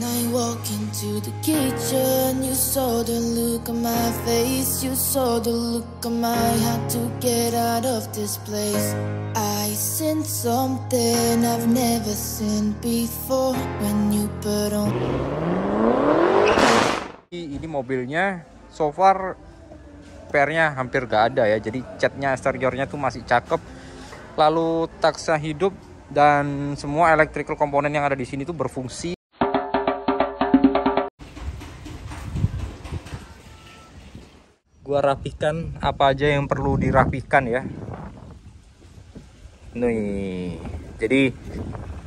I walk into the kitchen, you saw the look on my face. You saw the look on my heart to get out of this place. I sent something I've never seen before when you put on. Ini mobilnya, so far pernya hampir gak ada ya. Jadi catnya eksteriornya tuh masih cakep. Lalu taksa hidup dan semua electrical komponen yang ada di sini tuh berfungsi. gua rapikan apa aja yang perlu dirapikan ya nih jadi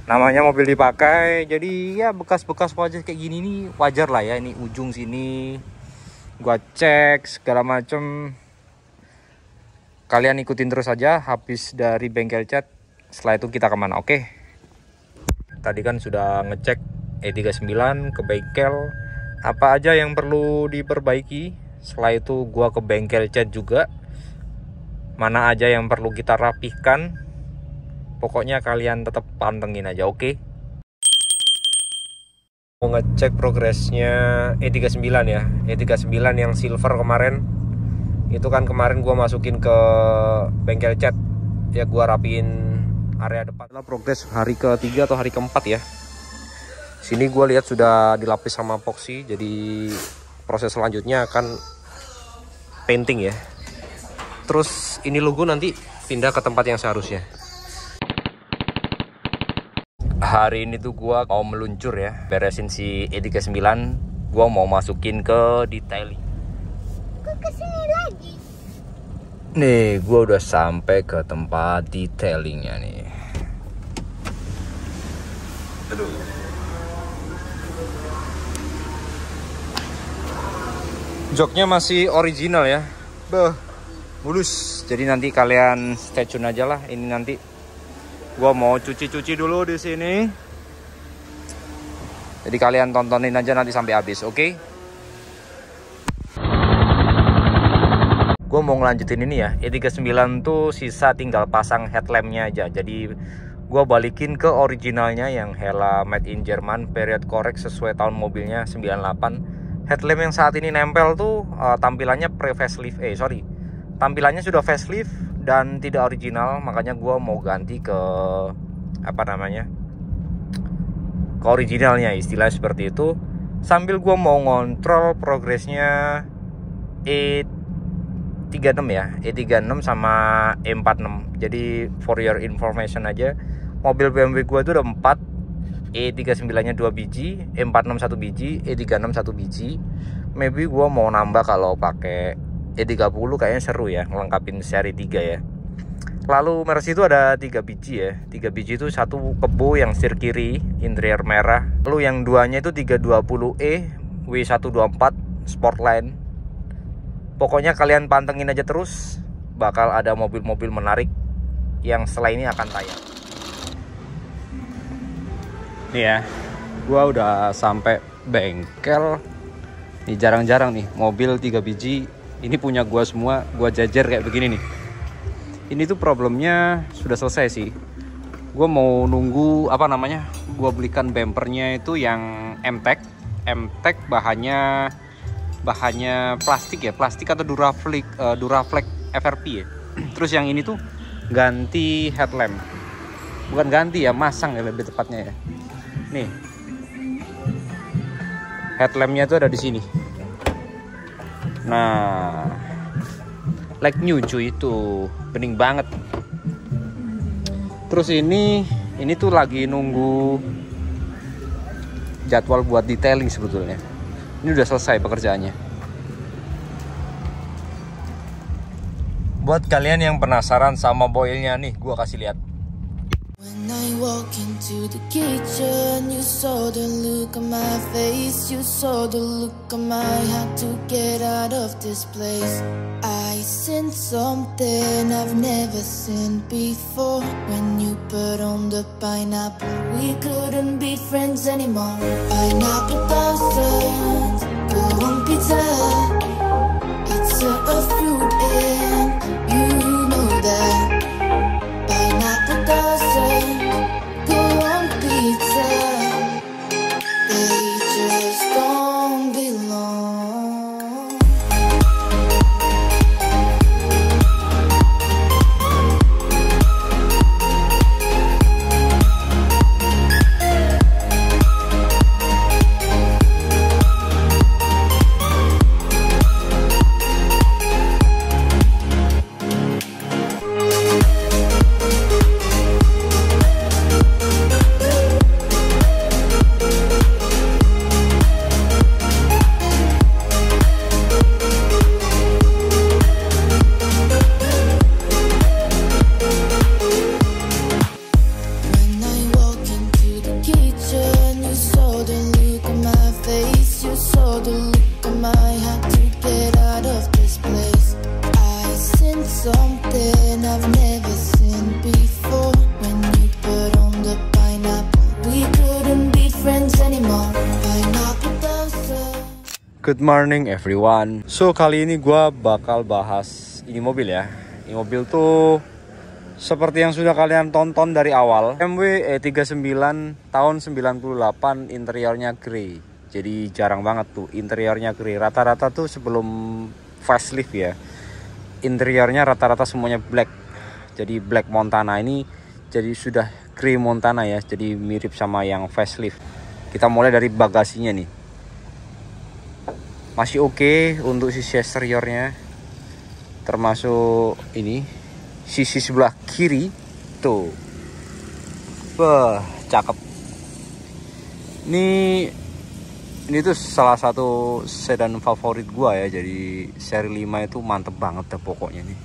namanya mobil dipakai jadi ya bekas-bekas wajah kayak gini nih wajar lah ya ini ujung sini gua cek segala macem kalian ikutin terus aja habis dari bengkel cat setelah itu kita kemana oke okay? tadi kan sudah ngecek E39 ke bengkel apa aja yang perlu diperbaiki setelah itu gue ke bengkel cat juga mana aja yang perlu kita rapihkan pokoknya kalian tetap pantengin aja oke okay? mau ngecek progresnya E39 ya E39 yang silver kemarin itu kan kemarin gue masukin ke bengkel cat ya gue rapiin area depan lah progres hari ke ketiga atau hari ke keempat ya sini gue lihat sudah dilapis sama epoxy jadi proses selanjutnya akan painting ya terus ini logo nanti pindah ke tempat yang seharusnya hari ini tuh gua mau meluncur ya beresin si E39 gua mau masukin ke detailing Gue kesini lagi? Nih, gue udah sampai ke tempat detailingnya nih. Aduh. joknya masih original ya Beuh, mulus jadi nanti kalian stay tune aja lah ini nanti gua mau cuci-cuci dulu di sini jadi kalian tontonin aja nanti sampai habis oke okay? gue mau ngelanjutin ini ya E39 tuh sisa tinggal pasang headlampnya aja jadi gue balikin ke originalnya yang Hella made in Jerman period correct sesuai tahun mobilnya 98 headlamp yang saat ini nempel tuh uh, tampilannya pre facelift eh sorry tampilannya sudah facelift dan tidak original makanya gue mau ganti ke apa namanya ke originalnya istilah seperti itu sambil gue mau ngontrol progresnya E36 ya E36 sama E46 jadi for your information aja mobil BMW gue itu udah 4 E39 nya 2 biji E46 1 biji E36 1 biji maybe gue mau nambah kalau pakai E30 kayaknya seru ya ngelengkapin seri 3 ya lalu Mercy itu ada 3 biji ya 3 biji itu satu kebo yang sir kiri interior merah lalu yang duanya itu 320E W124 Sportline pokoknya kalian pantengin aja terus bakal ada mobil-mobil menarik yang selain ini akan tayang Iya, ya gue udah sampai bengkel nih jarang-jarang nih mobil tiga biji ini punya gue semua gue jajar kayak begini nih ini tuh problemnya sudah selesai sih gue mau nunggu apa namanya gue belikan bempernya itu yang MTEK MTEK bahannya bahannya plastik ya plastik atau duraflex uh, duraflex FRP ya terus yang ini tuh ganti headlamp bukan ganti ya masang ya lebih tepatnya ya nih headlampnya tuh ada di sini nah like new cuy itu bening banget terus ini ini tuh lagi nunggu jadwal buat detailing sebetulnya ini udah selesai pekerjaannya buat kalian yang penasaran sama boilnya nih gua kasih lihat I walk into the kitchen You saw the look on my face You saw the look on my Had to get out of this place I sense something I've never seen before When you put on the pineapple We couldn't be friends anymore Pineapple thousand Go on pizza It's a good morning everyone So kali ini gue bakal bahas ini mobil ya Ini mobil tuh seperti yang sudah kalian tonton dari awal MW E39 tahun 98 interiornya grey Jadi jarang banget tuh interiornya grey Rata-rata tuh sebelum facelift ya Interiornya rata-rata semuanya black Jadi black Montana ini jadi sudah grey Montana ya Jadi mirip sama yang facelift Kita mulai dari bagasinya nih masih oke okay untuk sisi eksteriornya termasuk ini sisi sebelah kiri tuh wah cakep ini ini tuh salah satu sedan favorit gua ya jadi seri 5 itu mantep banget deh pokoknya nih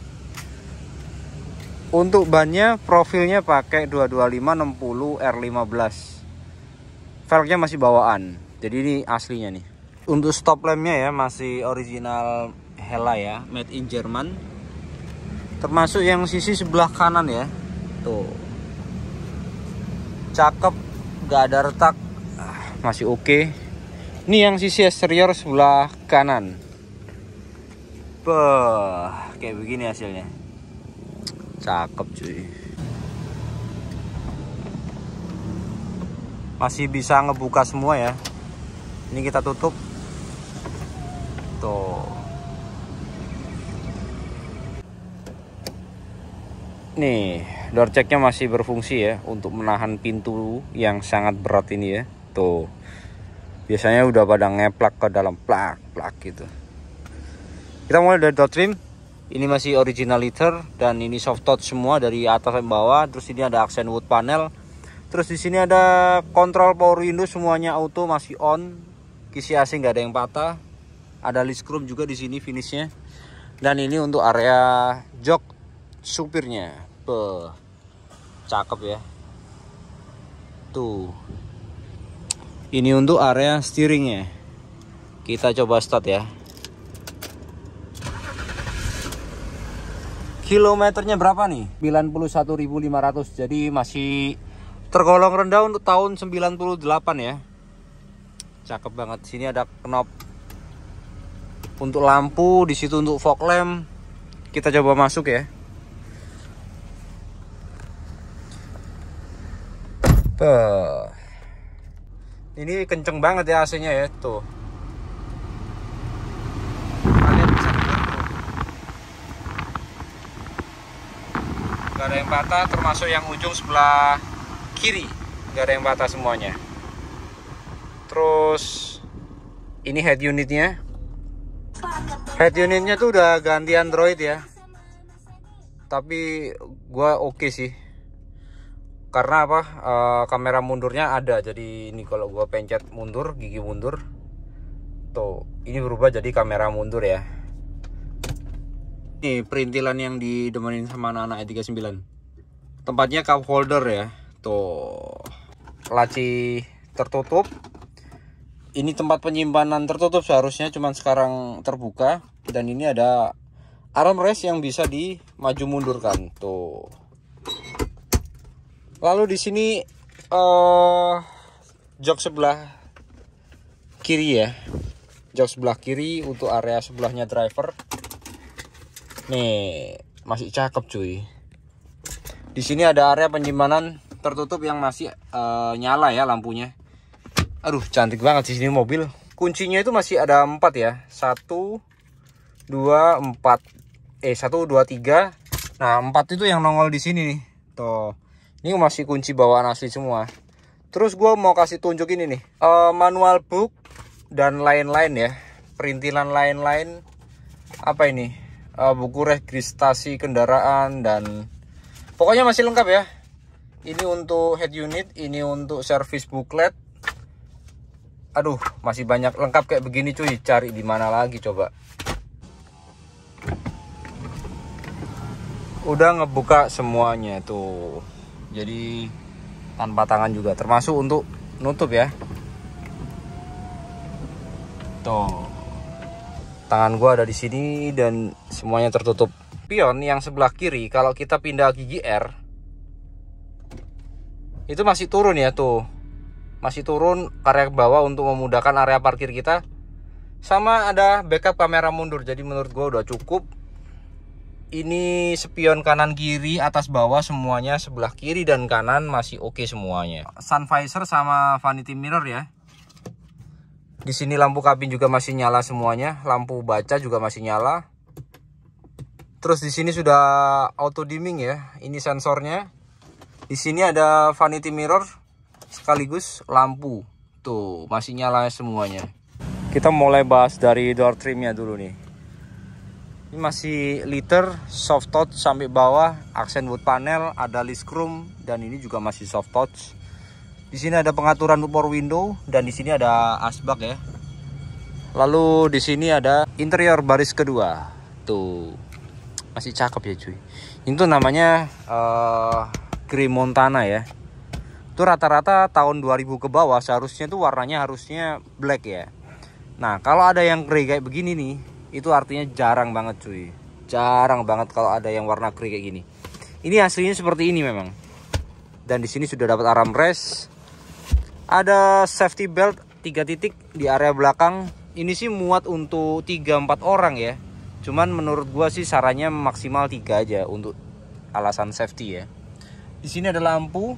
untuk bannya profilnya pakai 225 60 R15 velgnya masih bawaan jadi ini aslinya nih untuk stop lampnya ya masih original Hella ya made in Jerman termasuk yang sisi sebelah kanan ya tuh cakep gak ada retak ah, masih oke okay. ini yang sisi exterior sebelah kanan Beuh, kayak begini hasilnya cakep cuy masih bisa ngebuka semua ya ini kita tutup gitu nih door checknya masih berfungsi ya untuk menahan pintu yang sangat berat ini ya tuh biasanya udah pada ngeplak ke dalam plak plak gitu kita mulai dari door trim ini masih original liter dan ini soft touch semua dari atas sampai bawah terus ini ada aksen wood panel terus di sini ada kontrol power window semuanya auto masih on kisi AC nggak ada yang patah ada list chrome juga di sini finishnya dan ini untuk area jok supirnya be cakep ya tuh ini untuk area steeringnya kita coba start ya kilometernya berapa nih 91.500 jadi masih tergolong rendah untuk tahun 98 ya cakep banget sini ada knop untuk lampu di situ untuk fog lamp kita coba masuk ya Beuh. ini kenceng banget ya AC-nya ya tuh kalian bisa dengar tuh gak ada yang patah termasuk yang ujung sebelah kiri gak ada yang patah semuanya terus ini head unitnya head unitnya tuh udah ganti Android ya tapi gua oke okay sih karena apa uh, kamera mundurnya ada jadi ini kalau gua pencet mundur gigi mundur tuh ini berubah jadi kamera mundur ya ini perintilan yang didemenin sama anak-anak E39 tempatnya cup holder ya tuh laci tertutup ini tempat penyimpanan tertutup seharusnya cuman sekarang terbuka dan ini ada armrest yang bisa di maju mundurkan tuh lalu di sini uh, jok sebelah kiri ya jok sebelah kiri untuk area sebelahnya driver nih masih cakep cuy di sini ada area penyimpanan tertutup yang masih uh, nyala ya lampunya Aduh, cantik banget sih sini mobil. Kuncinya itu masih ada empat ya. Satu, dua, empat. Eh, satu, dua, tiga. Nah, empat itu yang nongol di sini nih. Tuh. Ini masih kunci bawaan asli semua. Terus gue mau kasih tunjuk ini nih. Uh, manual book dan lain-lain ya. Perintilan lain-lain. Apa ini? Uh, buku registrasi kendaraan dan... Pokoknya masih lengkap ya. Ini untuk head unit, ini untuk service booklet, aduh masih banyak lengkap kayak begini cuy cari di mana lagi coba udah ngebuka semuanya tuh jadi tanpa tangan juga termasuk untuk nutup ya tuh tangan gua ada di sini dan semuanya tertutup pion yang sebelah kiri kalau kita pindah gigi R itu masih turun ya tuh masih turun area bawah untuk memudahkan area parkir kita sama ada backup kamera mundur jadi menurut gue udah cukup ini spion kanan kiri atas bawah semuanya sebelah kiri dan kanan masih oke okay semuanya sun visor sama vanity mirror ya di sini lampu kabin juga masih nyala semuanya lampu baca juga masih nyala terus di sini sudah auto dimming ya ini sensornya di sini ada vanity mirror sekaligus lampu. Tuh, masih nyala semuanya. Kita mulai bahas dari door trimnya dulu nih. Ini masih liter, soft touch sampai bawah, aksen wood panel, ada list chrome, dan ini juga masih soft touch. Di sini ada pengaturan power window, dan di sini ada asbak ya. Lalu di sini ada interior baris kedua. Tuh, masih cakep ya cuy. Itu namanya uh, eh, Grey Montana ya itu rata-rata tahun 2000 ke bawah seharusnya tuh warnanya harusnya black ya nah kalau ada yang grey kayak begini nih itu artinya jarang banget cuy jarang banget kalau ada yang warna grey kayak gini ini aslinya seperti ini memang dan di sini sudah dapat armrest ada safety belt 3 titik di area belakang ini sih muat untuk 3-4 orang ya cuman menurut gua sih sarannya maksimal 3 aja untuk alasan safety ya di sini ada lampu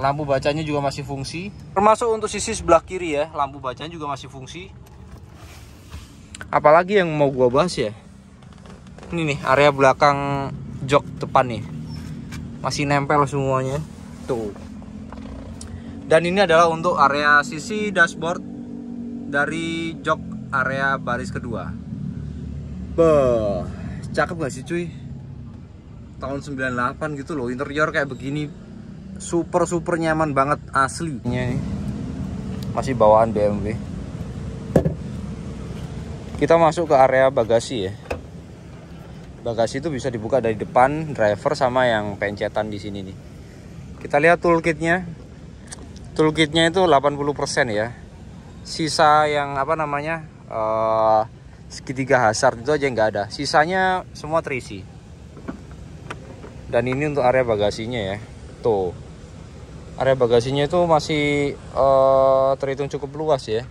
lampu bacanya juga masih fungsi termasuk untuk sisi sebelah kiri ya lampu bacanya juga masih fungsi apalagi yang mau gua bahas ya ini nih area belakang jok depan nih masih nempel semuanya tuh dan ini adalah untuk area sisi dashboard dari jok area baris kedua Beuh, cakep gak sih cuy tahun 98 gitu loh interior kayak begini super super nyaman banget asli ini masih bawaan BMW kita masuk ke area bagasi ya bagasi itu bisa dibuka dari depan driver sama yang pencetan di sini nih kita lihat toolkitnya toolkitnya itu 80% ya sisa yang apa namanya uh, segitiga hazard itu aja nggak ada sisanya semua terisi dan ini untuk area bagasinya ya tuh area bagasinya itu masih uh, terhitung cukup luas ya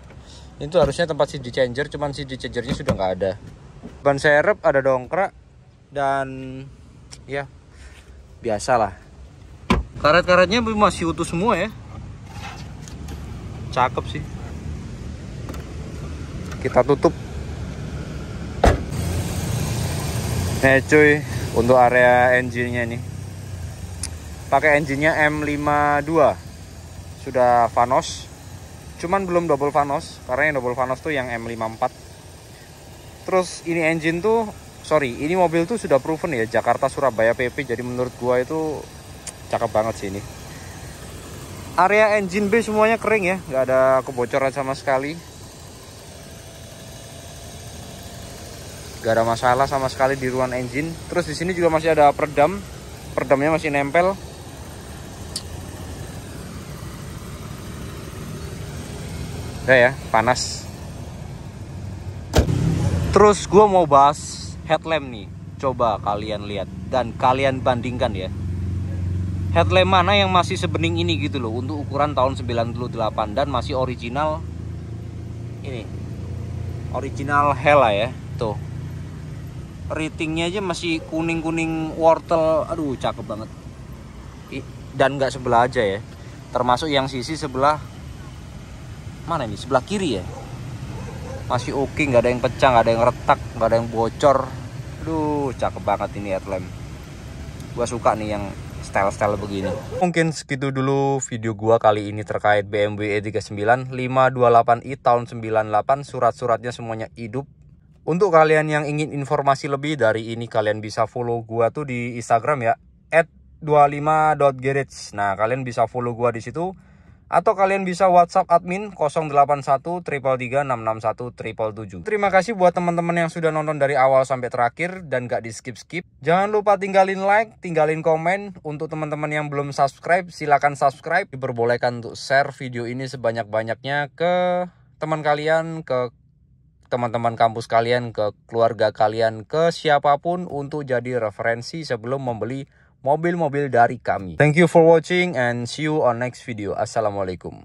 itu harusnya tempat CD changer cuman CD changernya sudah nggak ada ban serep ada dongkrak dan ya biasalah karet-karetnya masih utuh semua ya cakep sih kita tutup Nah cuy, untuk area engine-nya nih pakai engine-nya M52 sudah Vanos cuman belum double Vanos karena yang double Vanos tuh yang M54 terus ini engine tuh sorry ini mobil tuh sudah proven ya Jakarta Surabaya PP jadi menurut gua itu cakep banget sih ini area engine B semuanya kering ya nggak ada kebocoran sama sekali nggak ada masalah sama sekali di ruang engine terus di sini juga masih ada peredam peredamnya masih nempel udah ya panas terus gue mau bahas headlamp nih coba kalian lihat dan kalian bandingkan ya headlamp mana yang masih sebening ini gitu loh untuk ukuran tahun 98 dan masih original ini original Hela ya tuh ratingnya aja masih kuning-kuning wortel aduh cakep banget dan nggak sebelah aja ya termasuk yang sisi sebelah mana ini sebelah kiri ya masih oke okay, nggak ada yang pecah nggak ada yang retak nggak ada yang bocor aduh cakep banget ini headlamp gua suka nih yang style-style begini mungkin segitu dulu video gua kali ini terkait BMW E39 528i tahun 98 surat-suratnya semuanya hidup untuk kalian yang ingin informasi lebih dari ini kalian bisa follow gua tuh di Instagram ya @25.garage. Nah, kalian bisa follow gua di situ atau kalian bisa WhatsApp admin 081 333 661 777. Terima kasih buat teman-teman yang sudah nonton dari awal sampai terakhir dan gak di skip-skip. Jangan lupa tinggalin like, tinggalin komen. Untuk teman-teman yang belum subscribe, silahkan subscribe. Diperbolehkan untuk share video ini sebanyak-banyaknya ke teman kalian, ke teman-teman kampus kalian, ke keluarga kalian, ke siapapun untuk jadi referensi sebelum membeli mobil-mobil dari kami. Thank you for watching and see you on next video. Assalamualaikum.